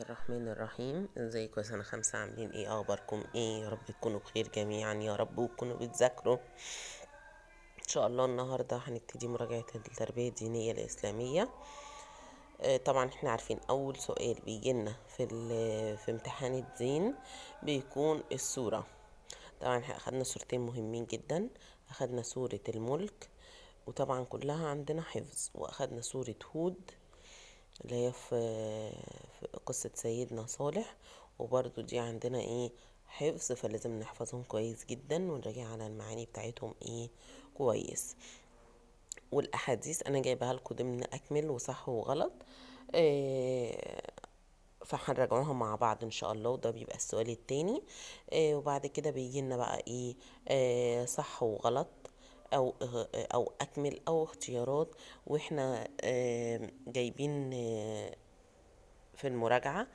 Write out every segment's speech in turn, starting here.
الله الرحمن الرحيم ازيكم يا سنه خمسة عاملين ايه اخباركم ايه يا رب تكونوا بخير جميعا يا رب وتكونوا بتذاكروا ان شاء الله النهارده هنبتدي مراجعه التربيه الدينيه الاسلاميه آه، طبعا احنا عارفين اول سؤال بيجي لنا في في امتحان الدين بيكون السوره طبعا احنا اخدنا سورتين مهمين جدا اخدنا سوره الملك وطبعا كلها عندنا حفظ واخدنا سوره هود اللي هي في قصة سيدنا صالح وبرضو دي عندنا ايه حفظ فلازم نحفظهم كويس جدا ونراجع على المعاني بتاعتهم ايه كويس والاحاديث انا جايبها لكم ضمن اكمل وصح وغلط إيه فهنراجعوها مع بعض ان شاء الله وده بيبقى السؤال التاني إيه وبعد كده بيجي لنا بقى ايه, إيه صح وغلط او او اكمل او اختيارات واحنا آه، جايبين آه، في المراجعة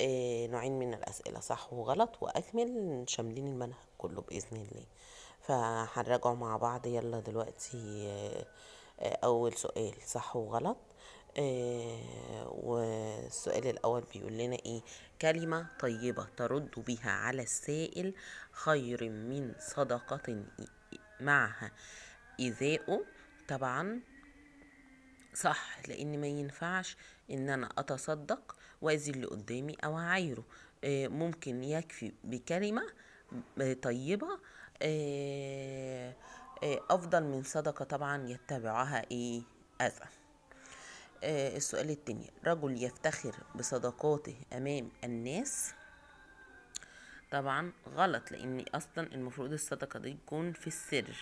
آه، نوعين من الأسئلة صح وغلط وأكمل شاملين المنهج كله بإذن الله فهنراجعه مع بعض يلا دلوقتي آه، آه، أول سؤال صح وغلط والسؤال الأول بيقول لنا إيه كلمة طيبة ترد بها على السائل خير من صدقة إيه، معها إيذاؤه طبعا صح لان ما ينفعش ان انا اتصدق وازي اللي قدامي او اعايره آه، ممكن يكفي بكلمه آه، طيبه آه، افضل من صدقه طبعا يتبعها ايه اذى السؤال الثاني رجل يفتخر بصدقاته امام الناس طبعا غلط لان اصلا المفروض الصدقه دي تكون في السر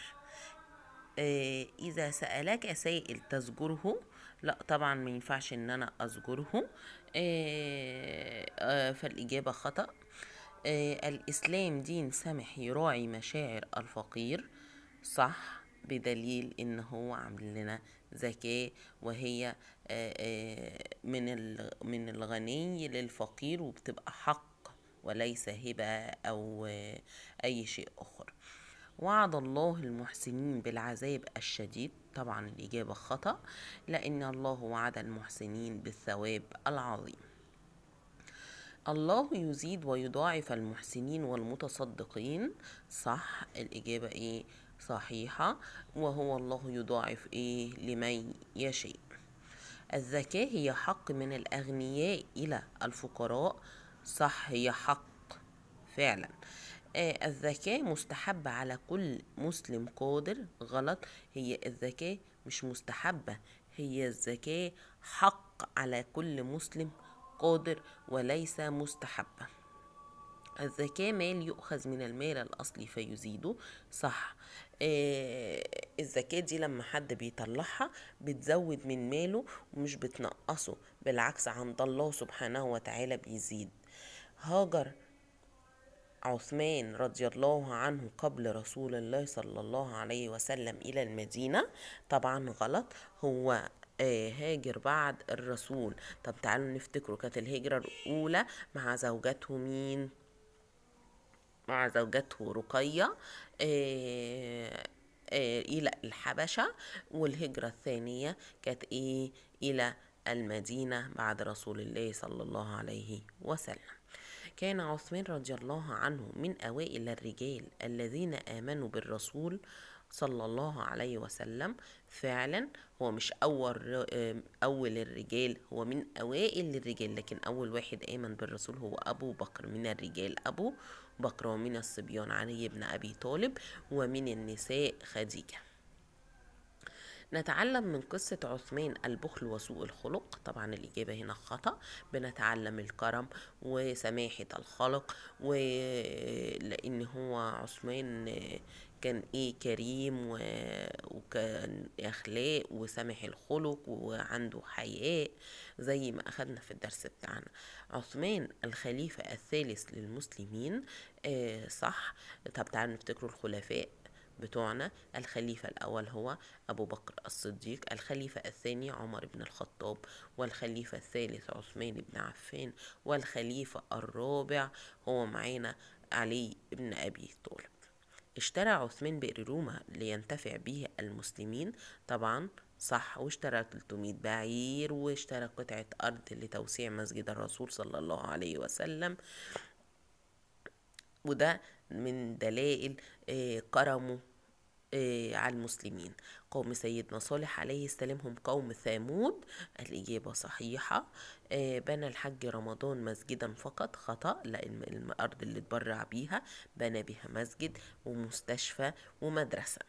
آه، إذا سألك سائل تزجره لا طبعا ما ينفعش إن أنا أزجره آه، آه، فالإجابة خطأ الإسلام دين سمح يراعي مشاعر الفقير صح بدليل ان هو عامل لنا زكاة وهي من من الغني للفقير وبتبقى حق وليس هبة او اي شيء اخر وعد الله المحسنين بالعذاب الشديد طبعا الإجابة خطأ لأن الله وعد المحسنين بالثواب العظيم الله يزيد ويضاعف المحسنين والمتصدقين صح الإجابة إيه صحيحة وهو الله يضاعف إيه لمن يشاء الزكاة هي حق من الأغنياء إلى الفقراء صح هي حق فعلا آه الذكاء مستحبة على كل مسلم قادر غلط هي الذكاء مش مستحبة هي الذكاء حق على كل مسلم قادر وليس مستحبة الذكاء مال يؤخذ من المال الأصلي فيزيده صح آه الذكاء دي لما حد بيطلعها بتزود من ماله ومش بتنقصه بالعكس عند الله سبحانه وتعالى بيزيد هاجر عثمان رضي الله عنه قبل رسول الله صلى الله عليه وسلم إلى المدينة طبعا غلط هو آه، هاجر بعد الرسول طب تعالوا نفتكروا كانت الهجرة الأولى مع زوجته مين مع زوجته رقية آه، آه، إلى الحبشة والهجرة الثانية كانت إيه إلى المدينة بعد رسول الله صلى الله عليه وسلم كان عثمان رضي الله عنه من أوائل الرجال الذين آمنوا بالرسول صلى الله عليه وسلم فعلا هو مش أول أول الرجال هو من أوائل الرجال لكن أول واحد آمن بالرسول هو أبو بكر من الرجال أبو بكر ومن الصبيان علي بن أبي طالب ومن النساء خديجة نتعلم من قصة عثمان البخل وسوء الخلق طبعا الإجابة هنا خطأ بنتعلم الكرم وسماحة الخلق ولأن هو عثمان كان ايه كريم و... وكان اخلاق وسمح الخلق وعنده حياء زي ما اخدنا في الدرس بتاعنا عثمان الخليفة الثالث للمسلمين آه صح طب تعالوا نفتكروا الخلفاء بتوعنا الخليفة الأول هو أبو بكر الصديق الخليفة الثاني عمر بن الخطاب والخليفة الثالث عثمان بن عفان والخليفة الرابع هو معانا علي بن أبي طالب اشترى عثمان بئر روما لينتفع به المسلمين طبعا صح واشترى 300 بعير واشترى قطعة أرض لتوسيع مسجد الرسول صلى الله عليه وسلم وده من دلائل آه، كرمه آه، على المسلمين قوم سيدنا صالح عليه السلام هم قوم ثامود الإجابة صحيحة آه، بنى الحج رمضان مسجدا فقط خطأ لأن الأرض اللي اتبرع بيها بنى بها مسجد ومستشفى ومدرسة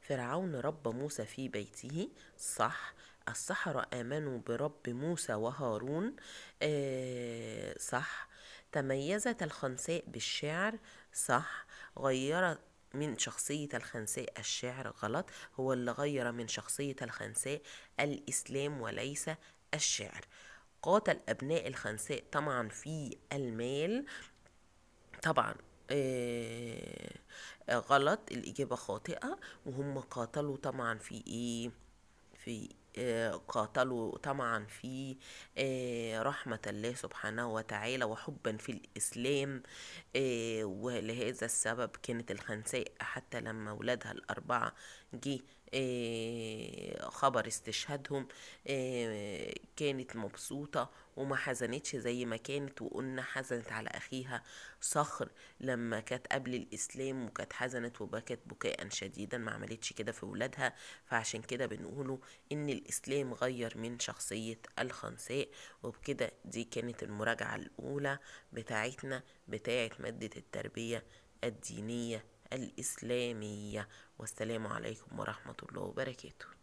فرعون رب موسى في بيته صح السحرة آمنوا برب موسى وهارون آه صح تميزت الخنساء بالشعر صح غيرت من شخصية الخنساء الشعر غلط هو اللي غير من شخصية الخنساء الإسلام وليس الشعر قاتل أبناء الخنساء طمعا في المال طبعا آه غلط الإجابة خاطئة وهم قاتلوا طبعا في إيه في قاتلوا طمعا في آه، رحمة الله سبحانه وتعالى وحبا في الإسلام آه، ولهذا السبب كانت الخنساء حتى لما ولادها الأربعة جه آه، خبر استشهادهم كانت مبسوطة وما حزنتش زي ما كانت وقلنا حزنت على اخيها صخر لما كانت قبل الاسلام وكانت حزنت وبكت بكاء شديدا ما عملتش كده في ولادها فعشان كده بنقوله ان الاسلام غير من شخصية الخنساء وبكده دي كانت المراجعة الاولى بتاعتنا بتاعت مادة التربية الدينية الإسلامية والسلام عليكم ورحمة الله وبركاته